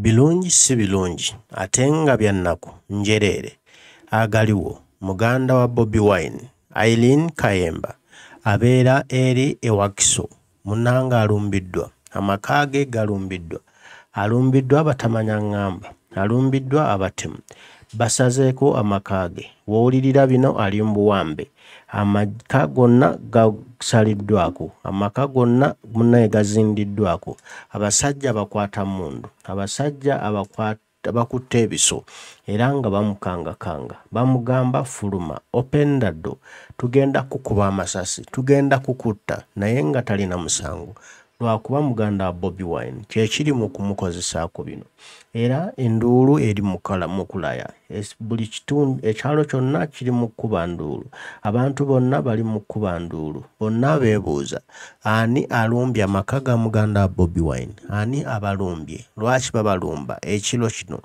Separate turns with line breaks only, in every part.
bilungi si bilungi ate nga byannaku njereere agaliwo muganda wa bobi wine ailin kayemba abeera eri ewakiso munanga alumbiddwa amaka ge galumbiddwa alumbiddwa abatamanya ŋŋamba alumbiddwa abatemu basazeeko amaka ge woowulirira bino ali mu buwambe amaka gonna gasaliddwako amaka gonna munaye gazindiddwako abasajja abakwata mundu abasajja abakutta ebiso era nga bamukangakanga bamugamba fuluma opendado tugenda kukuba amasasi tugenda kukutta naye nga talina musango lwakuba muganda bobi wine kyekiri mukumukozesaako bino era enduulu eri mukulaya buli kitundu ekyalo kyonna kiri mukkuba nduulu abantu bonna bali mukkuba nduulu bonna beebuuza ani alumbye amaka ga muganda bobi wine ani abalumbye lwaki babalumba ekiro kino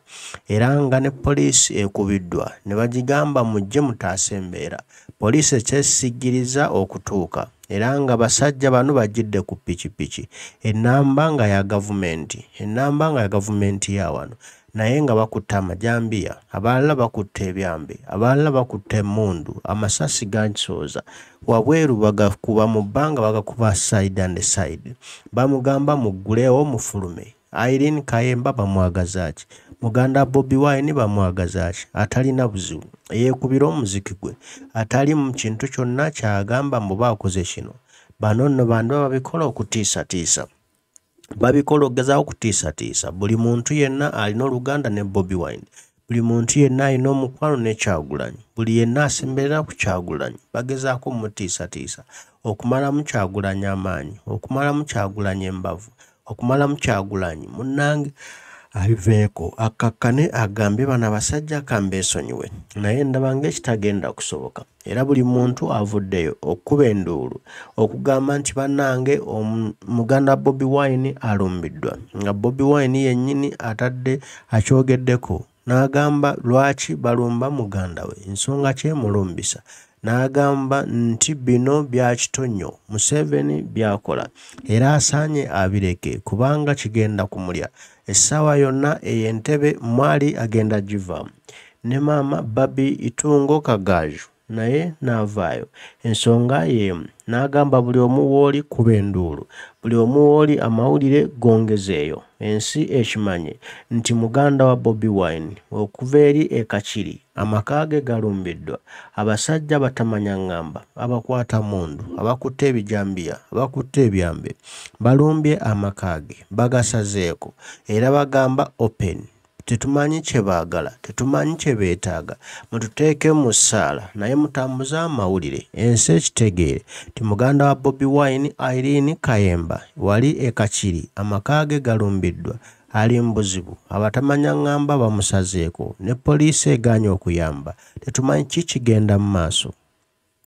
era nga ne poliisi ekubiddwa ne bagigamba mujje mutaasa embeera poliisi ekyesigiriza okutuuka era nga basajja bano bajjidde ku pikipiki enamba nga ya gavumenti enamba nga ya gavumenti ya wano naye nga bakutte amajambiya abalala bakutta ebyambe abalala bakutta emundu amasasi gansooza wabweru bagakuba mu bbanga bagakuba side and side bamugamba muggulewo mufulume irene kayemba bamwagaza ki muganda bobi wine bamwagazaki atalina buzibu eyeekubira omuziki gwe atali mu kintu kyonna kyagamba mbu baakoze kino bano nno bantu babikola okutiisatiisa babikola okgezaho okutiisatiisa buli muntu yenna alina oluganda ne bobi wine buli muntu yenna alina omukwano nekyagulanyi buli yenna asemberera ku kyagulanyi bagezaako mumutiisatiisa okumalamu kyagulanyi amaanyi okumalamu kyagulanyi embavu okumalamu kyagulanyi munnange abiveeko akakkane agambe bano abasajja kambeesonyiwe naye ndabanga ekitagenda kusoboka era buli muntu avuddeyo okkuba enduulu okugamba nti bannange omuganda bobi wine alumbiddwa nga bobi wine yennyini atadde akyogeddeko n'agamba lwaki balumba muganda we nsonga kyemulumbisa n'agamba nti bino byakitonyo museveni byakola era asaanye abireke kubanga kigenda kumulya essaawa yonna eyo entebe mwali agenda givaamu ne maama babi itungo kagaaju naye n'avaayo ensonga y'emu n'agamba buli omu w'oli kuba enduulu buli omu w'oli amawulire gongezeeyo ensi ekimanye nti muganda wa bobi wine okuva eri ekakiri amaka ge galumbiddwa abasajja batamanya ngamba abakwata mundu abakutte ebijambiya abakutte ebyambe balumbye amaka ge bagasazeeko era bagamba openi tetumanyi kyebaagala tetumanyi kyebeetaaga mututeeke mu ssaala naye mutambuze amawulire ensi ekitegeere ti muganda wa bobi wine irene kayemba wali ekakiri amaka ge galumbiddwa ali mbuzibu abatamanya ŋŋamba bamusazeeko ne poliisi egaanya okuyamba tetumanyi kikigenda mu maaso